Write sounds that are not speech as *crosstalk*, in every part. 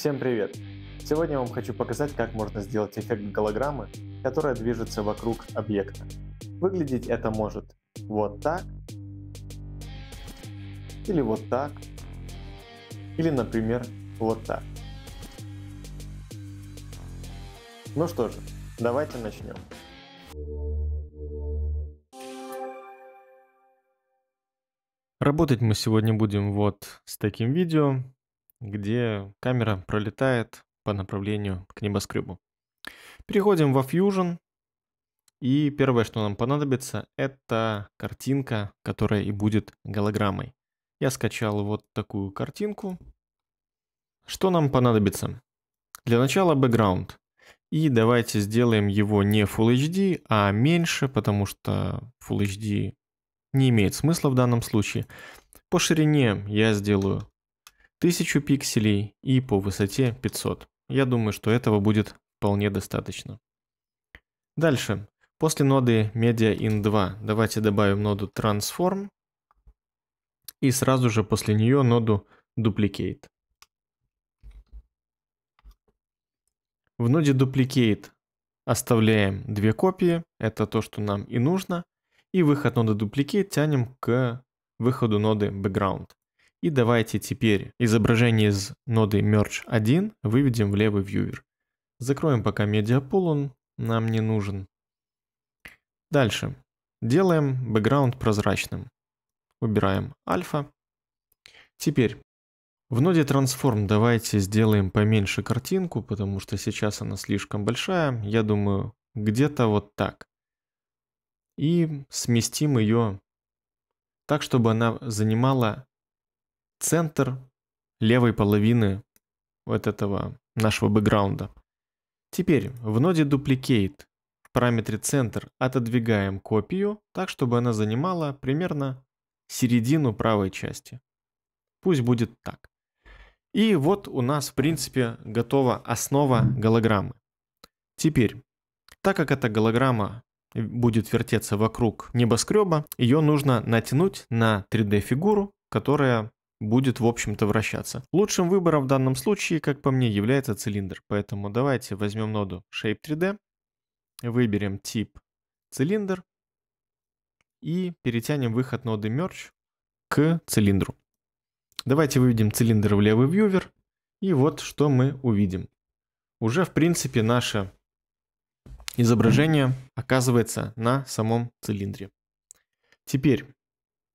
Всем привет! Сегодня я вам хочу показать, как можно сделать эффект голограммы, которая движется вокруг объекта. Выглядеть это может вот так, или вот так, или, например, вот так. Ну что же, давайте начнем. Работать мы сегодня будем вот с таким видео где камера пролетает по направлению к небоскребу. Переходим во Fusion. И первое, что нам понадобится, это картинка, которая и будет голограммой. Я скачал вот такую картинку. Что нам понадобится? Для начала бэкграунд. И давайте сделаем его не Full HD, а меньше, потому что Full HD не имеет смысла в данном случае. По ширине я сделаю 1000 пикселей и по высоте 500. Я думаю, что этого будет вполне достаточно. Дальше. После ноды MediaIn2 давайте добавим ноду Transform и сразу же после нее ноду Duplicate. В ноде Duplicate оставляем две копии, это то, что нам и нужно, и выход ноды Duplicate тянем к выходу ноды Background. И давайте теперь изображение из ноды merge1 выведем в левый вьювер. Закроем пока медиапул, он нам не нужен. Дальше. Делаем бэкграунд прозрачным. Убираем альфа. Теперь в ноде Transform давайте сделаем поменьше картинку, потому что сейчас она слишком большая. Я думаю, где-то вот так. И сместим ее так, чтобы она занимала центр левой половины вот этого нашего бэкграунда. Теперь в ноде Duplicate в параметре центр отодвигаем копию так, чтобы она занимала примерно середину правой части. Пусть будет так. И вот у нас, в принципе, готова основа голограммы. Теперь, так как эта голограмма будет вертеться вокруг небоскреба, ее нужно натянуть на 3D-фигуру, которая будет, в общем-то, вращаться. Лучшим выбором в данном случае, как по мне, является цилиндр. Поэтому давайте возьмем ноду Shape 3D, выберем тип цилиндр и перетянем выход ноды Merge к цилиндру. Давайте выведем цилиндр в левый вьювер, и вот что мы увидим. Уже, в принципе, наше изображение оказывается на самом цилиндре. Теперь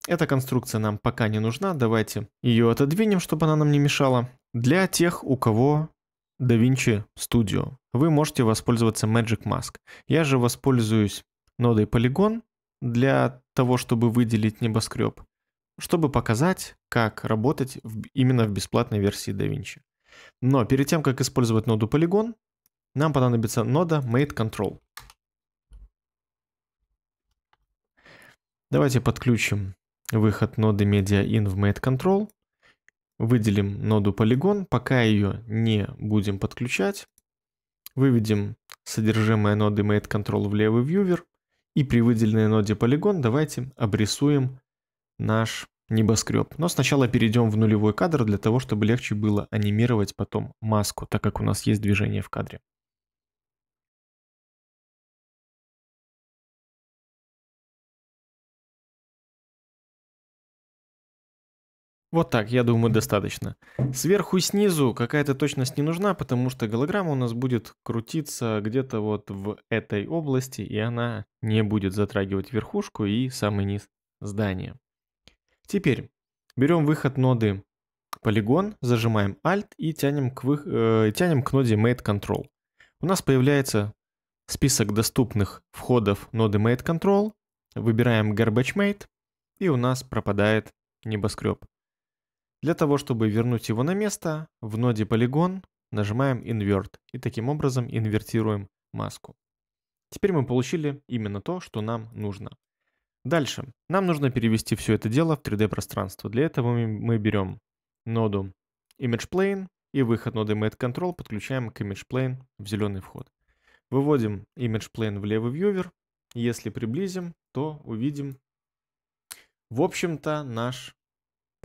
эта конструкция нам пока не нужна, давайте ее отодвинем, чтобы она нам не мешала. Для тех, у кого DaVinci Studio, вы можете воспользоваться Magic Mask. Я же воспользуюсь нодой Polygon для того, чтобы выделить небоскреб, чтобы показать, как работать в, именно в бесплатной версии DaVinci. Но перед тем, как использовать ноду Polygon, нам понадобится нода Made Control. Давайте подключим выход ноды MediaIn в MateControl, выделим ноду Polygon, пока ее не будем подключать, выведем содержимое ноды MateControl в левый вьювер, и при выделенной ноде Polygon давайте обрисуем наш небоскреб. Но сначала перейдем в нулевой кадр для того, чтобы легче было анимировать потом маску, так как у нас есть движение в кадре. Вот так, я думаю, достаточно. Сверху и снизу какая-то точность не нужна, потому что голограмма у нас будет крутиться где-то вот в этой области, и она не будет затрагивать верхушку и самый низ здания. Теперь берем выход ноды полигон, зажимаем Alt и тянем к, вы... э, тянем к ноде Made Control. У нас появляется список доступных входов ноды Made Control, выбираем Garbage Made и у нас пропадает небоскреб. Для того, чтобы вернуть его на место, в ноде полигон нажимаем Invert и таким образом инвертируем маску. Теперь мы получили именно то, что нам нужно. Дальше. Нам нужно перевести все это дело в 3D-пространство. Для этого мы берем ноду ImagePlane и выход ноды MateControl подключаем к ImagePlane в зеленый вход. Выводим ImagePlane в левый вьювер. Если приблизим, то увидим, в общем-то, наш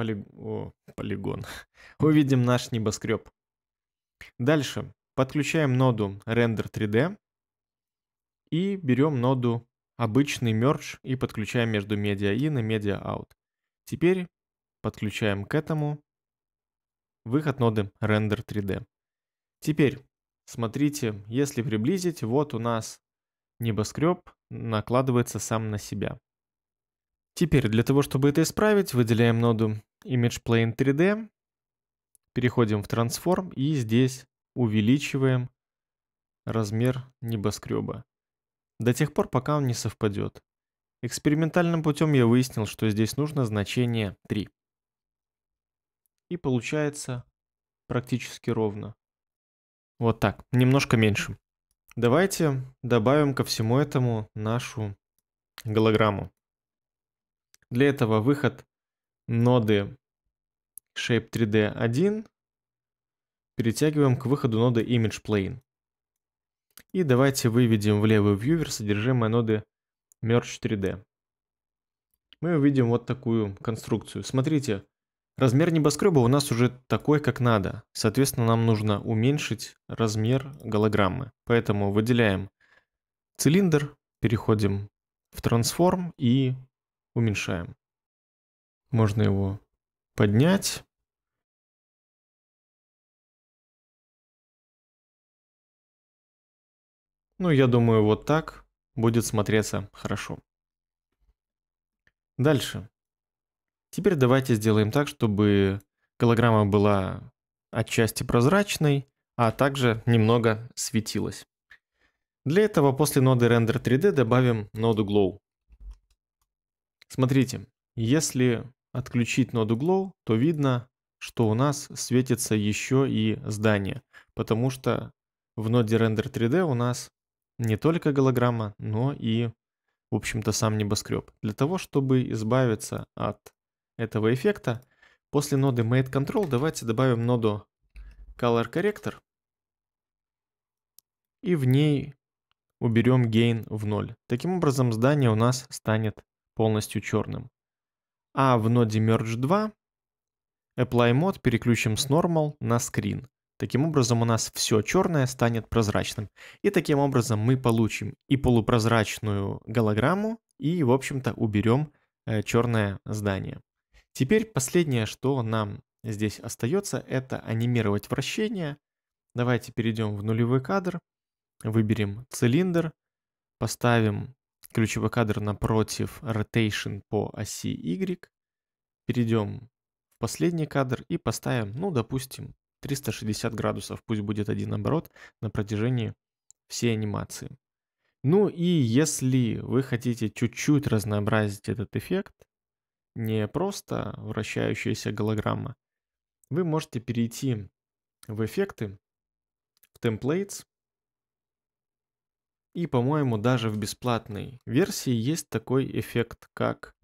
Поли... О, полигон. *laughs* Увидим наш небоскреб. Дальше. Подключаем ноду Render 3D и берем ноду обычный мердж и подключаем между Media In и Media Out. Теперь подключаем к этому выход ноды Render 3D. Теперь смотрите, если приблизить, вот у нас небоскреб накладывается сам на себя. Теперь для того, чтобы это исправить, выделяем ноду Image Plane 3D. Переходим в Transform и здесь увеличиваем размер небоскреба. До тех пор, пока он не совпадет. Экспериментальным путем я выяснил, что здесь нужно значение 3. И получается практически ровно. Вот так, немножко меньше. Давайте добавим ко всему этому нашу голограмму. Для этого выход ноды shape 3D 1, перетягиваем к выходу ноды image plane. И давайте выведем в левый вьювер содержимое ноды merge 3D. Мы увидим вот такую конструкцию. Смотрите, размер небоскреба у нас уже такой, как надо. Соответственно, нам нужно уменьшить размер голограммы. Поэтому выделяем цилиндр, переходим в transform и уменьшаем. Можно его поднять. Ну, я думаю, вот так будет смотреться хорошо. Дальше. Теперь давайте сделаем так, чтобы голограмма была отчасти прозрачной, а также немного светилась. Для этого после ноды Render 3D добавим ноду Glow. Смотрите, если отключить ноду Glow, то видно, что у нас светится еще и здание, потому что в ноде Render 3D у нас не только голограмма, но и, в общем-то, сам небоскреб. Для того, чтобы избавиться от этого эффекта, после ноды Made Control давайте добавим ноду Color Corrector и в ней уберем gain в ноль. Таким образом, здание у нас станет полностью черным а в ноде merge 2 apply mode переключим с normal на screen. Таким образом у нас все черное станет прозрачным. И таким образом мы получим и полупрозрачную голограмму, и, в общем-то, уберем э, черное здание. Теперь последнее, что нам здесь остается, это анимировать вращение. Давайте перейдем в нулевой кадр, выберем цилиндр, поставим ключевой кадр напротив rotation по оси Y. Перейдем в последний кадр и поставим, ну, допустим, 360 градусов, пусть будет один оборот на протяжении всей анимации. Ну и если вы хотите чуть-чуть разнообразить этот эффект, не просто вращающаяся голограмма, вы можете перейти в эффекты, в templates, и, по-моему, даже в бесплатной версии есть такой эффект, как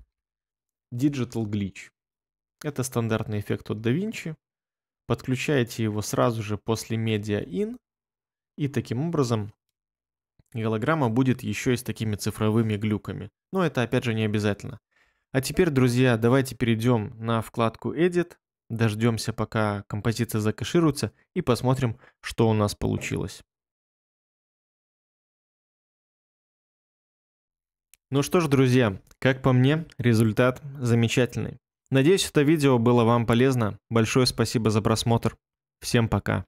Digital Glitch. Это стандартный эффект от DaVinci. Подключаете его сразу же после Media In, и таким образом голограмма будет еще и с такими цифровыми глюками. Но это опять же не обязательно. А теперь, друзья, давайте перейдем на вкладку Edit, дождемся, пока композиция закашируется, и посмотрим, что у нас получилось. Ну что ж, друзья, как по мне, результат замечательный. Надеюсь, это видео было вам полезно. Большое спасибо за просмотр. Всем пока.